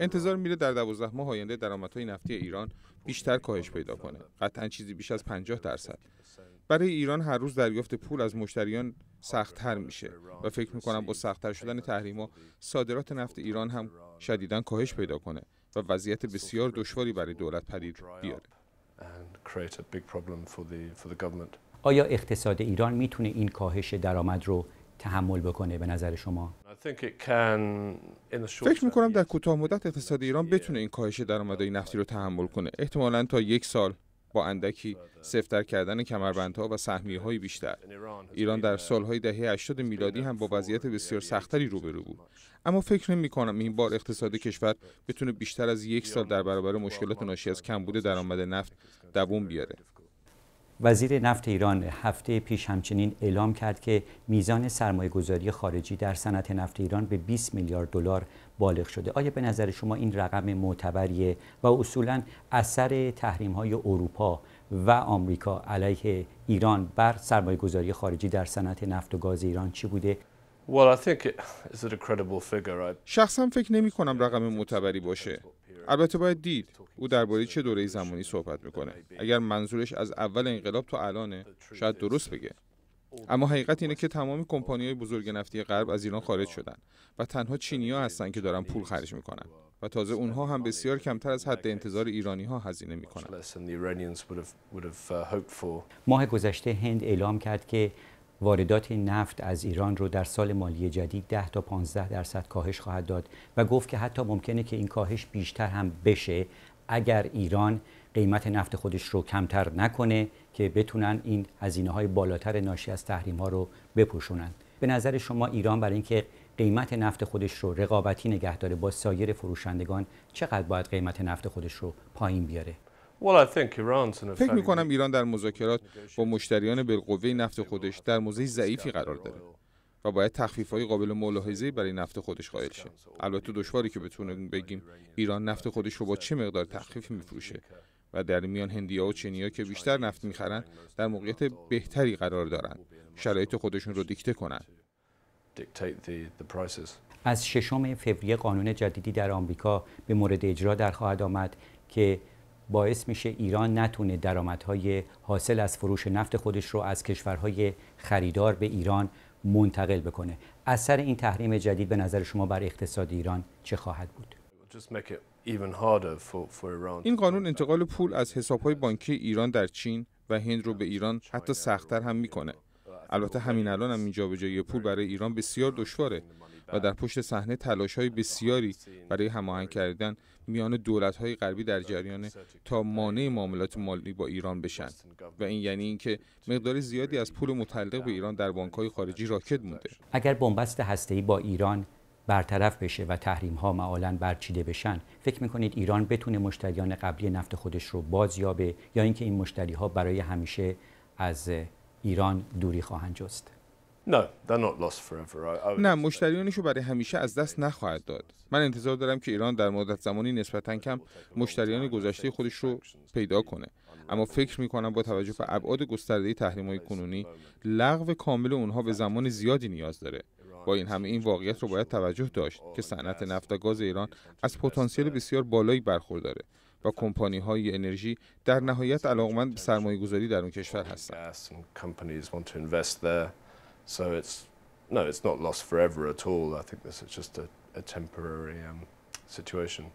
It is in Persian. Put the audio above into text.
انتظار میره در 12 ماه آینده درآمدهای نفتی ایران بیشتر کاهش پیدا کنه. قطعا چیزی بیش از 50 درصد. برای ایران هر روز دریافت پول از مشتریان سختتر میشه و فکر میکنم با سختتر شدن تحریما صادرات نفت ایران هم شدیدا کاهش پیدا کنه و وضعیت بسیار دشواری برای دولت پدید بیاره. آیا اقتصاد ایران میتونه این کاهش درآمد رو تحمل بکنه به نظر شما؟ فکر میکنم در کوتاه مدت اقتصاد ایران بتونه این کاهش درآمدهای نفتی رو تحمل کنه احتمالا تا یک سال با اندکی سفتر کردن کمربندها و سهمیه های بیشتر ایران در سالهای دهه 80 میلادی هم با وضعیت بسیار سختری روبرو بود اما فکر نمی کنم این بار اقتصاد کشور بتونه بیشتر از یک سال در برابر مشکلات ناشی از کمبود درآمد نفت دوام بیاره وزیر نفت ایران هفته پیش همچنین اعلام کرد که میزان سرمایه گذاری خارجی در صنعت نفت ایران به 20 میلیارد دلار بالغ شده آیا به نظر شما این رقم معتبریه و اصولا اثر تحریم های اروپا و آمریکا علیه ایران بر سرمایه گذاری خارجی در صنعت نفت و گاز ایران چی بوده شخصم شخصا فکر نمی کنم رقم معتبری باشه البته باید دید او درباره چه دوره زمانی صحبت میکنه اگر منظورش از اول انقلاب تا الانه شاید درست بگه اما حقیقت اینه که تمام کمپانی های بزرگ نفتی غرب از ایران خارج شدن و تنها چینی ها هستن که دارن پول خرج میکنن و تازه اونها هم بسیار کمتر از حد انتظار ایرانی ها هزینه میکنن uh, ماه گذشته هند اعلام کرد که واردات نفت از ایران رو در سال مالی جدید 10 تا 15 درصد کاهش خواهد داد و گفت که حتی ممکنه که این کاهش بیشتر هم بشه اگر ایران قیمت نفت خودش رو کمتر نکنه که بتونن این هزینه های بالاتر ناشی از تحریم ها رو بپوشونن به نظر شما ایران برای اینکه قیمت نفت خودش رو رقابتی نگه داره با سایر فروشندگان چقدر باید قیمت نفت خودش رو پایین بیاره فکر میکنم ایران در مذاکرات با مشتریان بالقوه نفت خودش در موضع ضعیفی قرار داره و باید تخفیف های قابل ملاحظه برای نفت خودش قائل شه البته دشواری که بتونیم بگیم ایران نفت خودش رو با چه مقدار تخفیف میفروشه و در میان هندیا و چینیا که بیشتر نفت میخرن در موقعیت بهتری قرار دارند شرایط خودشون رو دیکته کنند از ششم فوریه قانون جدیدی در آمریکا به مورد اجرا در خواهد آمد که باعث میشه ایران نتونه درآمدهای حاصل از فروش نفت خودش رو از کشورهای خریدار به ایران منتقل بکنه اثر این تحریم جدید به نظر شما بر اقتصاد ایران چه خواهد بود این قانون انتقال پول از حسابهای بانکی ایران در چین و هند رو به ایران حتی سختتر هم میکنه البته همین الان هم این جابجایی پول برای ایران بسیار دشواره و در پشت صحنه تلاش های بسیاری برای هماهنگ کردن میان دولت های غربی در جریان تا مانع معاملات مالی با ایران بشن و این یعنی اینکه مقدار زیادی از پول متعلق به ایران در بانک های خارجی راکت مونده اگر بنبست هسته‌ای با ایران برطرف بشه و تحریم ها معالا برچیده بشن فکر میکنید ایران بتونه مشتریان قبلی نفت خودش رو بازیابه یا اینکه این مشتری ها برای همیشه از ایران دوری خواهند جست نه مشتریانش رو برای همیشه از دست نخواهد داد من انتظار دارم که ایران در مدت زمانی نسبتا کم مشتریان گذشته خودش رو پیدا کنه اما فکر می کنم با توجه به ابعاد گسترده تحریم های کنونی لغو کامل اونها به زمان زیادی نیاز داره با این همه این واقعیت رو باید توجه داشت که صنعت نفت و گاز ایران از پتانسیل بسیار بالایی برخورداره و کمپانی های انرژی در نهایت علاقمند به سرمایه در اون کشور هستند. So it's no, it's not lost forever at all. I think this is just a, a temporary um, situation.